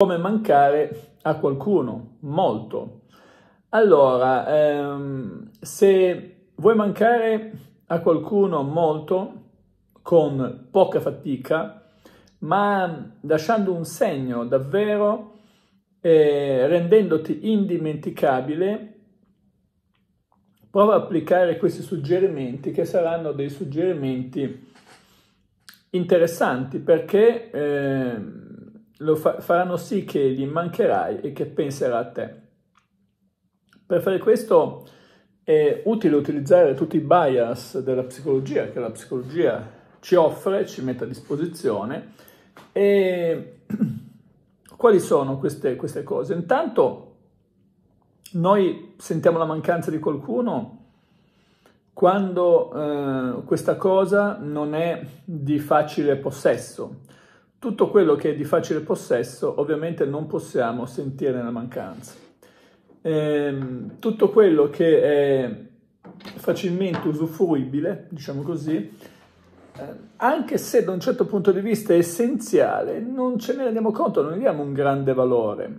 come mancare a qualcuno, molto. Allora, ehm, se vuoi mancare a qualcuno molto, con poca fatica, ma lasciando un segno davvero, eh, rendendoti indimenticabile, prova ad applicare questi suggerimenti che saranno dei suggerimenti interessanti perché... Eh, lo fa- faranno sì che gli mancherai e che penserà a te. Per fare questo è utile utilizzare tutti i bias della psicologia che la psicologia ci offre, ci mette a disposizione. E quali sono queste, queste cose? Intanto noi sentiamo la mancanza di qualcuno quando eh, questa cosa non è di facile possesso tutto quello che è di facile possesso ovviamente non possiamo sentire la mancanza. Ehm, tutto quello che è facilmente usufruibile, diciamo così, eh, anche se da un certo punto di vista è essenziale, non ce ne rendiamo conto, non gli diamo un grande valore.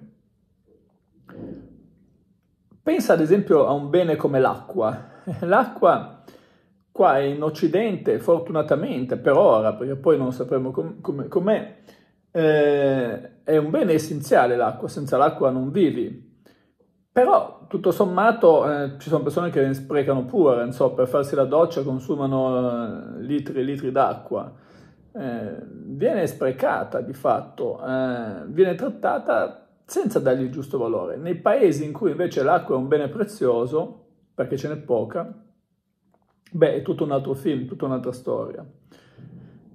Pensa ad esempio a un bene come l'acqua. L'acqua qua in Occidente, fortunatamente per ora, perché poi non sapremo com- com- com'è, eh, è un bene essenziale l'acqua, senza l'acqua non vivi. Però tutto sommato eh, ci sono persone che ne sprecano pure, insomma, per farsi la doccia consumano eh, litri e litri d'acqua. Eh, viene sprecata di fatto, eh, viene trattata senza dargli il giusto valore. Nei paesi in cui invece l'acqua è un bene prezioso, perché ce n'è poca, beh, è tutto un altro film, tutta un'altra storia.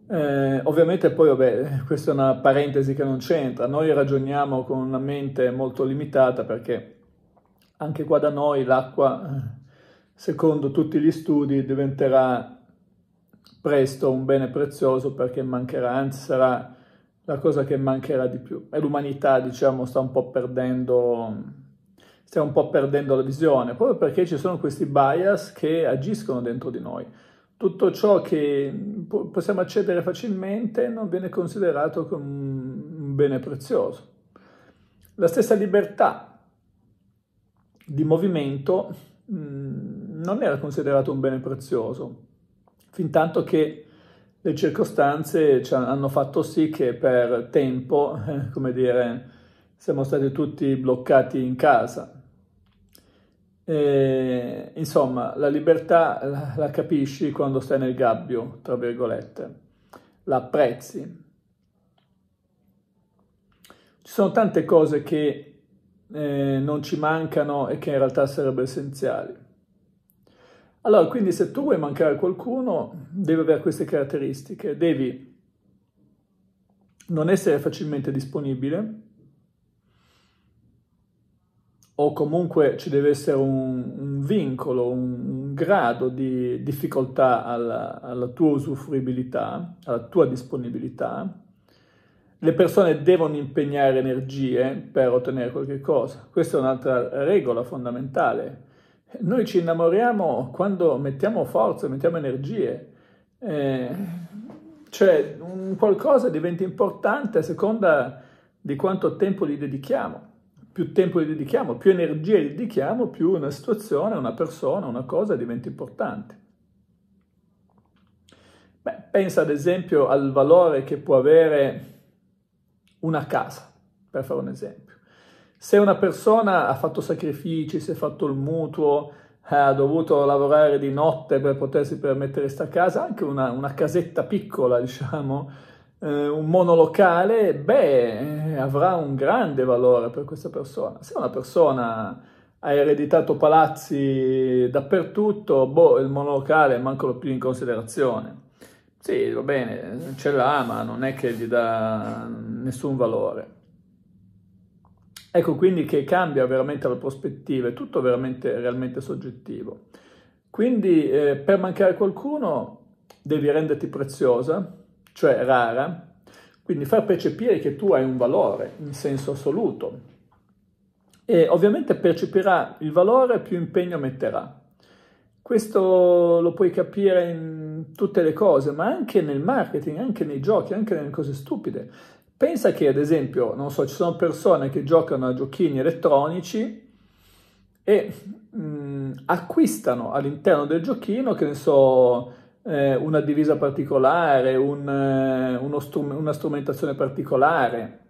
Eh, ovviamente poi, vabbè, questa è una parentesi che non c'entra, noi ragioniamo con una mente molto limitata perché anche qua da noi l'acqua, eh, secondo tutti gli studi, diventerà presto un bene prezioso perché mancherà, anzi sarà la cosa che mancherà di più. E l'umanità, diciamo, sta un po' perdendo stiamo un po' perdendo la visione, proprio perché ci sono questi bias che agiscono dentro di noi. Tutto ciò che possiamo accedere facilmente non viene considerato come un bene prezioso. La stessa libertà di movimento non era considerata un bene prezioso, fin tanto che le circostanze ci hanno fatto sì che per tempo, come dire, siamo stati tutti bloccati in casa e, insomma, la libertà la, la capisci quando stai nel gabbio, tra virgolette, la apprezzi. Ci sono tante cose che eh, non ci mancano e che in realtà sarebbero essenziali. Allora, quindi se tu vuoi mancare a qualcuno, devi avere queste caratteristiche, devi non essere facilmente disponibile, o comunque ci deve essere un, un vincolo, un, un, grado di difficoltà alla, alla tua usufruibilità, alla tua disponibilità, le persone devono impegnare energie per ottenere qualche cosa. Questa è un'altra regola fondamentale. Noi ci innamoriamo quando mettiamo forza, mettiamo energie. Eh, cioè, qualcosa diventa importante a seconda di quanto tempo gli dedichiamo più tempo gli dedichiamo, più energia gli dedichiamo, più una situazione, una persona, una cosa diventa importante. Beh, pensa ad esempio al valore che può avere una casa, per fare un esempio. Se una persona ha fatto sacrifici, si è fatto il mutuo, ha dovuto lavorare di notte per potersi permettere questa casa, anche una, una casetta piccola, diciamo, eh, un monolocale, beh, avrà un grande valore per questa persona. Se una persona ha ereditato palazzi dappertutto, boh, il monolocale manco lo più in considerazione. Sì, va bene, ce l'ha, ma non è che gli dà nessun valore. Ecco quindi che cambia veramente la prospettiva, è tutto veramente, realmente soggettivo. Quindi eh, per mancare qualcuno devi renderti preziosa, cioè rara, quindi far percepire che tu hai un valore in senso assoluto. E ovviamente percepirà il valore più impegno metterà. Questo lo puoi capire in tutte le cose, ma anche nel marketing, anche nei giochi, anche nelle cose stupide. Pensa che, ad esempio, non so, ci sono persone che giocano a giochini elettronici e mh, mm, acquistano all'interno del giochino, che ne so, eh, una divisa particolare, un, eh, strum- una strumentazione particolare.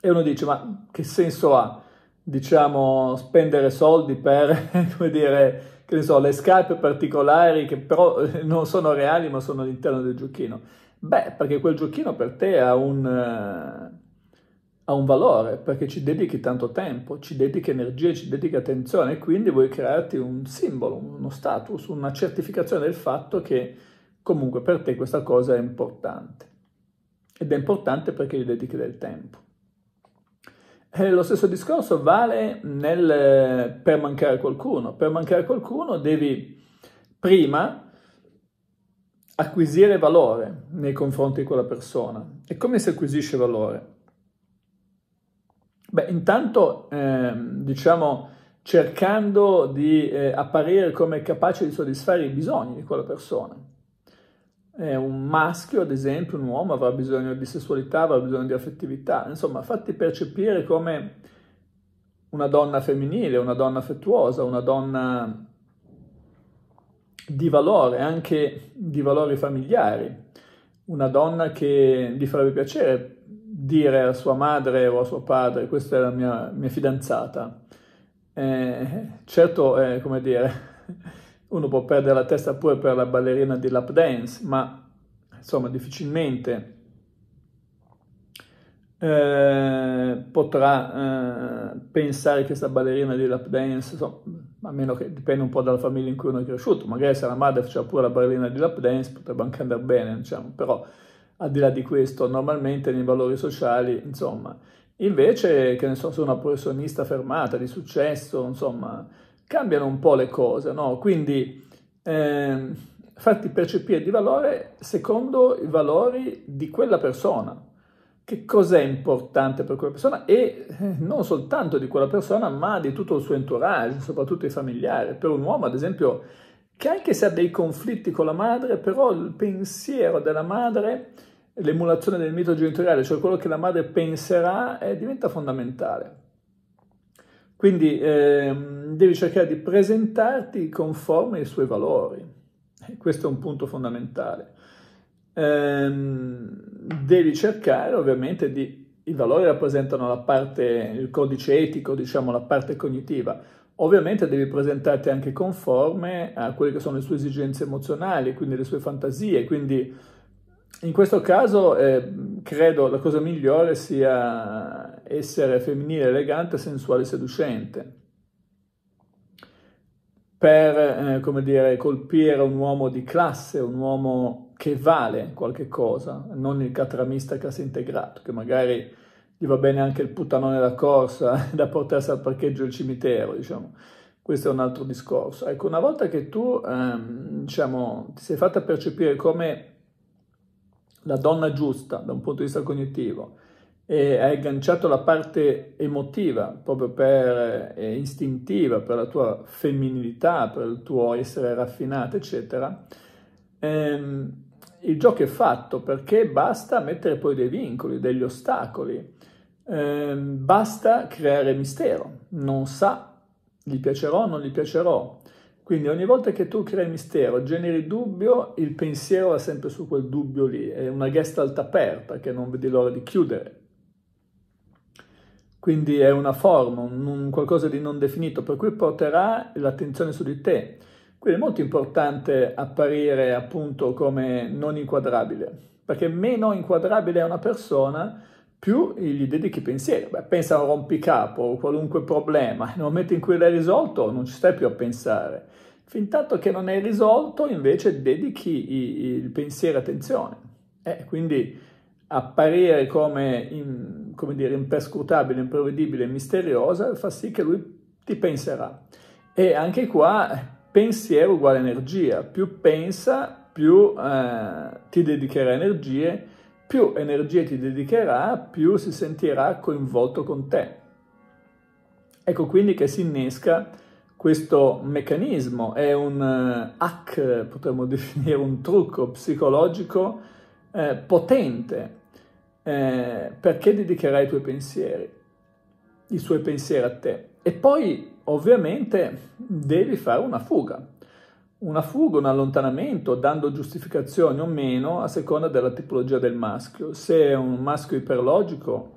E uno dice, ma che senso ha, diciamo, spendere soldi per, come dire, che ne so, le scarpe particolari che però eh, non sono reali ma sono all'interno del giochino? Beh, perché quel giochino per te ha un... Eh, ha un valore perché ci dedichi tanto tempo, ci dedichi energie, ci dedichi attenzione e quindi vuoi crearti un simbolo, uno status, una certificazione del fatto che comunque per te questa cosa è importante. Ed è importante perché gli dedichi del tempo. E lo stesso discorso vale nel, per mancare qualcuno. Per mancare qualcuno devi prima acquisire valore nei confronti di quella persona. E come si acquisisce valore? Beh, intanto eh, diciamo cercando di eh, apparire come capace di soddisfare i bisogni di quella persona. Eh, un maschio, ad esempio, un uomo avrà bisogno di sessualità, avrà bisogno di affettività, insomma, fatti percepire come una donna femminile, una donna affettuosa, una donna di valore, anche di valori familiari, una donna che gli farebbe piacere dire a sua madre o a suo padre questa è la mia, mia fidanzata. Eh, certo, eh, come dire, uno può perdere la testa pure per la ballerina di lap dance, ma insomma difficilmente eh, potrà eh, pensare che questa ballerina di lap dance, insomma, a meno che dipenda un po' dalla famiglia in cui uno è cresciuto, magari se la madre faceva pure la ballerina di lap dance potrebbe anche andare bene, diciamo, però al di là di questo, normalmente nei valori sociali, insomma. Invece, che ne so, sono una professionista fermata, di successo, insomma, cambiano un po' le cose, no? Quindi eh, farti percepire di valore secondo i valori di quella persona. Che cos'è importante per quella persona e eh, non soltanto di quella persona, ma di tutto il suo entourage, soprattutto i familiari. Per un uomo, ad esempio, che anche se ha dei conflitti con la madre, però il pensiero della madre, l'emulazione del mito genitoriale, cioè quello che la madre penserà, eh, diventa fondamentale. Quindi ehm, devi cercare di presentarti conforme ai suoi valori. Eh, questo è un punto fondamentale. Ehm, devi cercare ovviamente di... I valori rappresentano la parte, il codice etico, diciamo la parte cognitiva Ovviamente devi presentarti anche conforme a quelle che sono le sue esigenze emozionali, quindi le sue fantasie, quindi in questo caso eh, credo la cosa migliore sia essere femminile, elegante, sensuale e seducente. Per, eh, come dire, colpire un uomo di classe, un uomo che vale qualche cosa, non il catramista che integrato, che magari gli va bene anche il puttanone da corsa da portarsi al parcheggio del cimitero, diciamo. Questo è un altro discorso. Ecco, una volta che tu, ehm, diciamo, ti sei fatta percepire come la donna giusta da un punto di vista cognitivo e hai agganciato la parte emotiva, proprio per eh, istintiva, per la tua femminilità, per il tuo essere raffinata, eccetera, ehm, il gioco è fatto perché basta mettere poi dei vincoli, degli ostacoli. Ehm, basta creare mistero, non sa, gli piacerò non gli piacerò. Quindi ogni volta che tu crei mistero, generi dubbio, il pensiero va sempre su quel dubbio lì, è una gestalt aperta che non vedi l'ora di chiudere. Quindi è una forma, un qualcosa di non definito, per cui porterà l'attenzione su di te. Quindi è molto importante apparire appunto come non inquadrabile, perché meno inquadrabile è una persona, più gli dedichi pensiero. Beh, pensa a un rompicapo o qualunque problema, nel momento in cui l'hai risolto non ci stai più a pensare. Fintanto che non hai risolto, invece, dedichi il pensiero e attenzione. Eh, quindi apparire come, in, come dire, imperscrutabile, imprevedibile e misteriosa fa sì che lui ti penserà. E anche qua pensiero uguale energia, più pensa, più eh, ti dedicherà energie più energie ti dedicherà, più si sentirà coinvolto con te. Ecco quindi che si innesca questo meccanismo, è un eh, hack, potremmo definire un trucco psicologico eh, potente, eh, perché dedicherà i tuoi pensieri, i suoi pensieri a te. E poi ovviamente devi fare una fuga, una fuga, un allontanamento, dando giustificazioni o meno a seconda della tipologia del maschio. Se è un maschio iperlogico,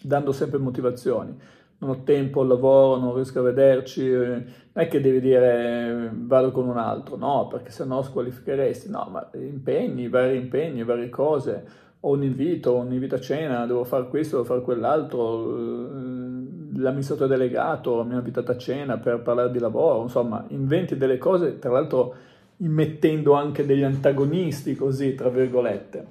dando sempre motivazioni. Non ho tempo, lavoro, non riesco a vederci, eh, non è che devi dire eh, vado con un altro, no, perché sennò squalificheresti, no, ma impegni, vari impegni, varie cose, ho un invito, un invito a cena, devo fare questo, devo fare quell'altro, eh, l'amministratore delegato mi ha invitato a cena per parlare di lavoro, insomma, inventi delle cose, tra l'altro immettendo anche degli antagonisti, così, tra virgolette.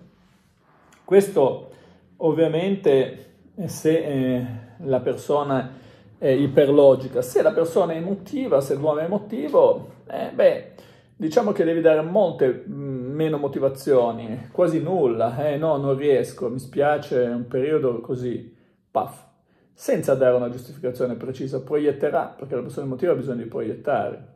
Questo ovviamente se eh, la persona è iperlogica, se la persona è emotiva, se l'uomo è emotivo, eh, beh, diciamo che devi dare molte mm, meno motivazioni, quasi nulla, eh no, non riesco, mi spiace, è un periodo così, paf senza dare una giustificazione precisa, proietterà, perché la persona emotiva ha bisogno di proiettare.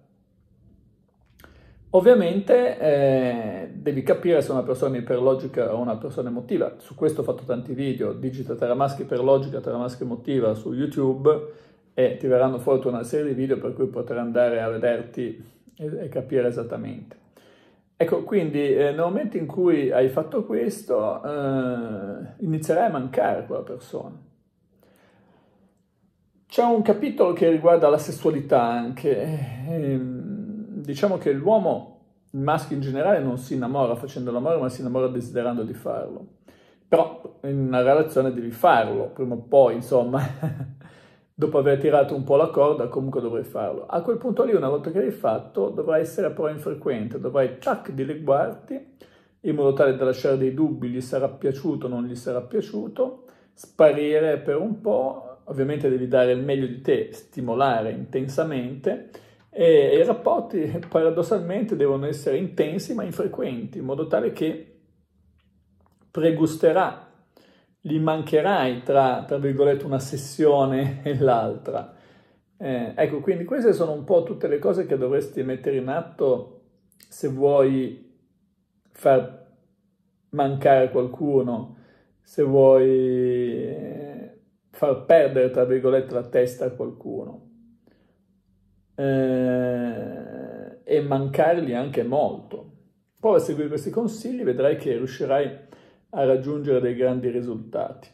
Ovviamente eh, devi capire se una persona è iperlogica o una persona emotiva, su questo ho fatto tanti video, digita Taramaschi iperlogica, Taramaschi emotiva su YouTube e ti verranno fuori tutta una serie di video per cui potrai andare a vederti e, e capire esattamente. Ecco, quindi eh, nel momento in cui hai fatto questo eh, inizierai a mancare quella persona. C'è un capitolo che riguarda la sessualità anche. E, ehm, diciamo che l'uomo, il maschio in generale, non si innamora facendo l'amore, ma si innamora desiderando di farlo. Però in una relazione devi farlo, prima o poi, insomma, dopo aver tirato un po' la corda, comunque dovrai farlo. A quel punto lì, una volta che l'hai fatto, dovrai essere però infrequente, dovrai tac dileguarti in modo tale da lasciare dei dubbi, gli sarà piaciuto o non gli sarà piaciuto, sparire per un po', ovviamente devi dare il meglio di te, stimolare intensamente e i rapporti paradossalmente devono essere intensi ma infrequenti, in modo tale che pregusterà, li mancherai tra, tra virgolette, una sessione e l'altra. Eh, ecco, quindi queste sono un po' tutte le cose che dovresti mettere in atto se vuoi far mancare qualcuno, se vuoi eh, far perdere, tra virgolette, la testa a qualcuno eh, e mancargli anche molto. Prova a seguire questi consigli, vedrai che riuscirai a raggiungere dei grandi risultati.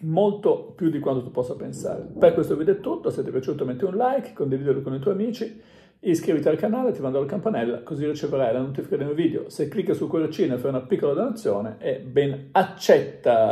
Molto più di quanto tu possa pensare. Per questo video è tutto, se ti è piaciuto metti un like, condividilo con i tuoi amici, iscriviti al canale, ti mando la campanella, così riceverai la notifica dei nuovi video. Se clicca sul cuoricino e fai una piccola donazione, è ben accetta!